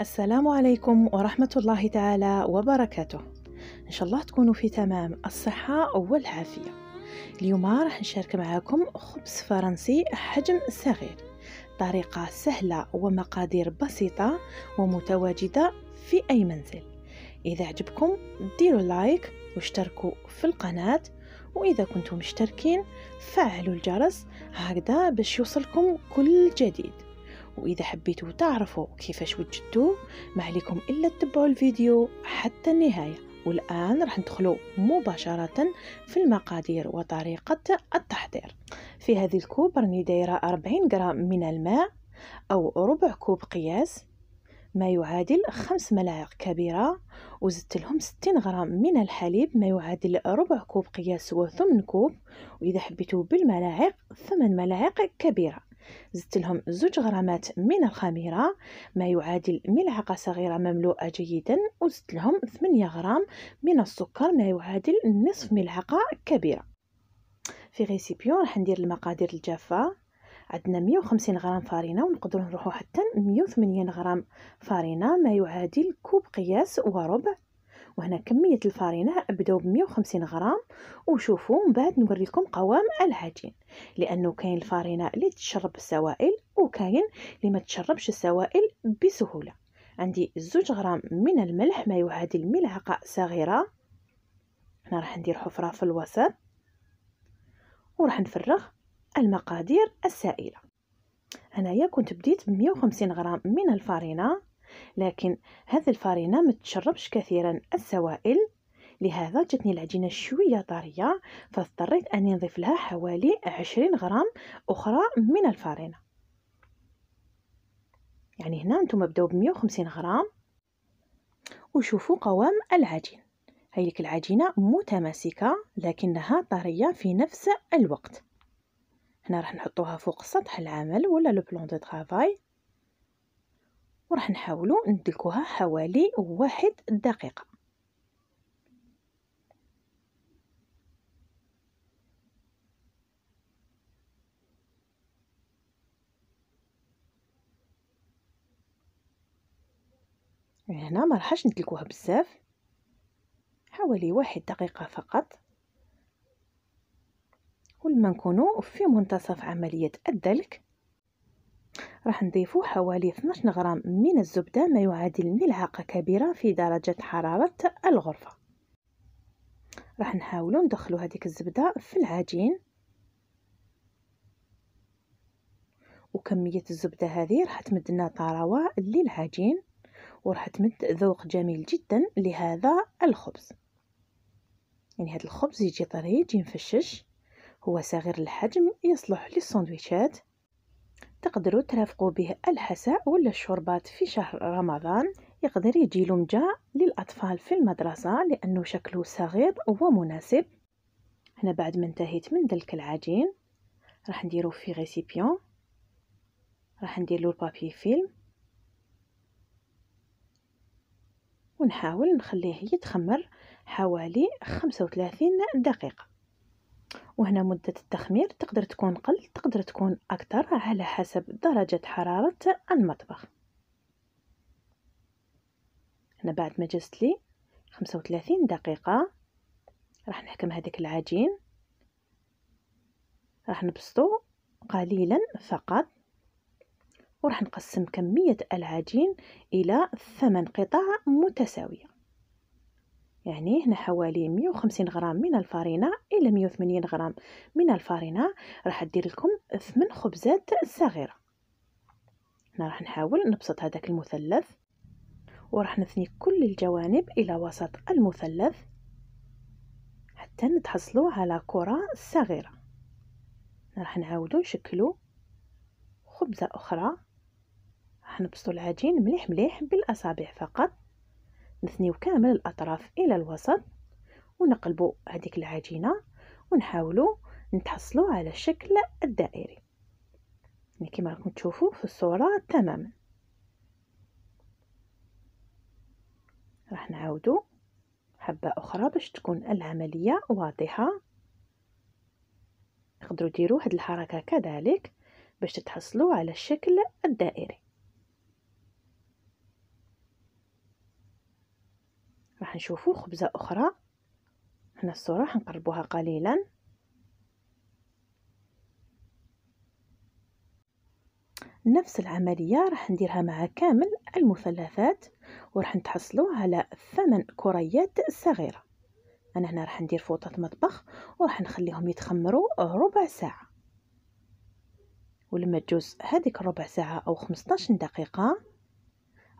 السلام عليكم ورحمة الله تعالى وبركاته إن شاء الله تكونوا في تمام الصحة والعافية اليوم راح نشارك معكم خبز فرنسي حجم صغير طريقة سهلة ومقادير بسيطة ومتواجدة في أي منزل إذا عجبكم ديروا لايك واشتركوا في القناة وإذا كنتم مشتركين فعلوا الجرس هكذا باش يوصلكم كل جديد وإذا حبيتوا تعرفوا كيفاش وجدتوه ما عليكم إلا تتبعوا الفيديو حتى النهاية والآن راح ندخلوا مباشرة في المقادير وطريقة التحضير في هذه الكوب راني دايرة 40 غرام من الماء أو ربع كوب قياس ما يعادل خمس ملاعق كبيرة وزدت لهم ستين غرام من الحليب ما يعادل ربع كوب قياس وثمن كوب وإذا حبيتوا بالملاعق ثمن ملاعق كبيرة زدت لهم زوج غرامات من الخميرة ما يعادل ملعقة صغيرة مملوءة جيدا وزدت لهم 8 غرام من السكر ما يعادل نصف ملعقة كبيرة في غيسيبيون راح ندير المقادير الجافة عندنا 150 غرام فارينة ونقدر نروحو حتى 180 غرام فارينة ما يعادل كوب قياس وربع وهنا كمية الفارينة بداو بمية وخمسين غرام وشوفوا من بعد نوريكم قوام العجين لانه كاين الفارينة اللي تشرب السوائل وكاين اللي ما تشربش السوائل بسهولة عندي زوج غرام من الملح ما يعادل ملعقة صغيرة هنا راح ندير حفرة في الوسط وراح نفرغ المقادير السائلة هنايا كنت بديت بمية وخمسين غرام من الفارينة لكن هذا الفارينة ما تشربش كثيرا السوائل لهذا جاتني العجينة شوية طرية فاضطريت أني نضيف لها حوالي 20 غرام أخرى من الفارينة يعني هنا نتوما بداو ب 150 غرام وشوفوا قوام العجين هاي لك العجينة متماسكة لكنها طرية في نفس الوقت هنا راح نحطوها فوق سطح العمل ولا لو بلون دو طرافاي وراح نحاولوا ندلكوها حوالي واحد دقيقة هنا ما راحش ندلكوها بزاف حوالي واحد دقيقة فقط ولما نكونوا في منتصف عملية الدلك راح نضيفو حوالي 12 غرام من الزبدة ما يعادل ملعقة كبيرة في درجة حرارة الغرفة راح نحاولوا ندخلوا هذيك الزبدة في العجين وكمية الزبدة هذه راح تمدنا طراوة للعجين وراح تمد ذوق جميل جدا لهذا الخبز يعني هذا الخبز يجي طري يجي مفشش هو صغير الحجم يصلح للسندويشات تقدروا ترافقوا به الحساء ولا الشربات في شهر رمضان يقدر يجي لمجة للأطفال في المدرسة لأنه شكله صغير ومناسب هنا بعد ما انتهيت من دلك العجين راح نديرو في غيسيبيون راح ندير له البابي فيلم ونحاول نخليه يتخمر حوالي 35 دقيقة وهنا مدة التخمير تقدر تكون قل تقدر تكون أكثر على حسب درجة حرارة المطبخ هنا بعد ما جازت لي 35 دقيقة راح نحكم هذيك العجين راح نبسطو قليلا فقط وراح نقسم كمية العجين إلى ثمن قطع متساوية يعني هنا حوالي 150 غرام من الفارينة إلى 180 غرام من الفارينة راح أدير لكم 8 خبزات صغيرة هنا راح نحاول نبسط هذاك المثلث وراح نثني كل الجوانب إلى وسط المثلث حتى نتحصلوا على كرة صغيرة راح نعاودو نشكلو خبزة أخرى راح نبسطو العجين مليح مليح بالأصابع فقط نثنيو كامل الاطراف الى الوسط ونقلبوا هذيك العجينه ونحاولوا نتحصلوا على الشكل الدائري يعني كما راكم تشوفوا في الصوره تماما راح نعاودوا حبه اخرى باش تكون العمليه واضحه تقدروا ديروا هاد الحركه كذلك باش تتحصلوا على الشكل الدائري راح نشوفو خبزة أخرى هنا الصورة راح نقربوها قليلا نفس العملية راح نديرها مع كامل المثلثات وراح نتحصلوا على ثمن كريات صغيرة أنا هنا راح ندير فوطة مطبخ وراح نخليهم يتخمروا ربع ساعة ولما تجوز هذيك ربع ساعة أو 15 دقيقة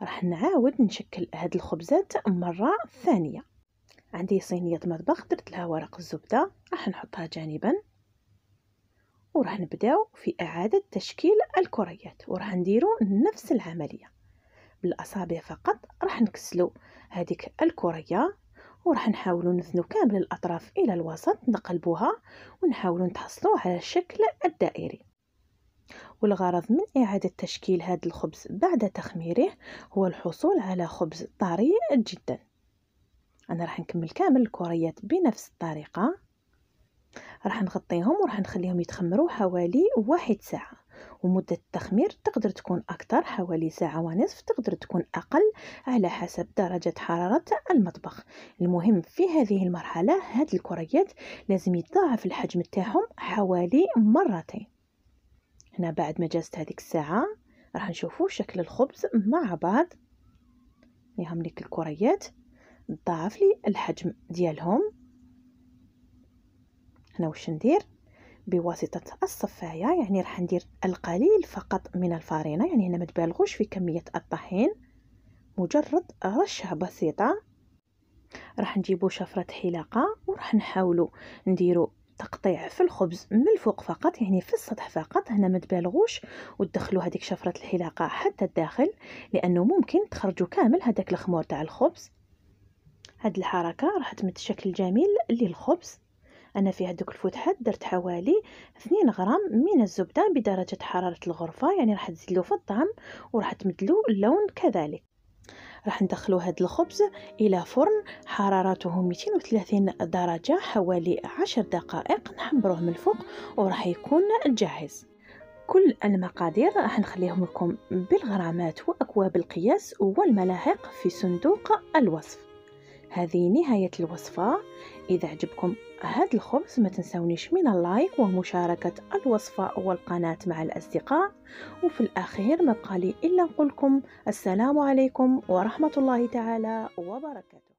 راح نعاود نشكل هاد الخبزات مرة ثانية عندي صينية مطبخ درت لها ورق الزبدة راح نحطها جانبا وراح نبداو في إعادة تشكيل الكريات وراح نديرو نفس العملية بالأصابع فقط راح نكسلو هذيك الكرية وراح نحاولو نثنو كامل الأطراف إلى الوسط نقلبوها ونحاولو نتحصلو على الشكل الدائري والغرض من إعادة تشكيل هذا الخبز بعد تخميره هو الحصول على خبز طري جدا أنا راح نكمل كامل الكريات بنفس الطريقة راح نغطيهم وراح نخليهم يتخمروا حوالي واحد ساعة ومدة التخمير تقدر تكون أكثر حوالي ساعة ونصف تقدر تكون أقل على حسب درجة حرارة المطبخ المهم في هذه المرحلة هاد الكريات لازم يتضاعف الحجم تاعهم حوالي مرتين هنا بعد ما جازت هذيك الساعة راح نشوفو شكل الخبز مع بعض يهم ليك الكريات ضاعف لي الحجم ديالهم هنا واش ندير بواسطة الصفاية يعني راح ندير القليل فقط من الفارينة يعني هنا ما تبالغوش في كمية الطحين مجرد رشة بسيطة راح نجيبو شفرة حلاقة وراح نحاولو نديرو تقطيع في الخبز من الفوق فقط يعني في السطح فقط هنا ما تبالغوش وتدخلوا هذيك شفره الحلاقه حتى الداخل لانه ممكن تخرجوا كامل هذاك الخمور تاع الخبز هاد الحركه راح تمد الشكل الجميل للخبز انا في هذوك الفتحات درت حوالي 2 غرام من الزبده بدرجه حراره الغرفه يعني راح تزيد له في الطعم وراح تمد له اللون كذلك راح ندخلو هاد الخبز الى فرن حرارته 230 درجه حوالي 10 دقائق نحمروه من الفوق وراح يكون جاهز كل المقادير راح نخليهم لكم بالغرامات واكواب القياس والملاحق في صندوق الوصف هذه نهاية الوصفة إذا عجبكم هذا الخبز ما تنسونيش من اللايك ومشاركة الوصفة والقناة مع الأصدقاء وفي الأخير ما بقالي إلا نقولكم السلام عليكم ورحمة الله تعالى وبركاته